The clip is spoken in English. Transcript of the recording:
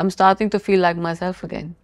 I'm starting to feel like myself again.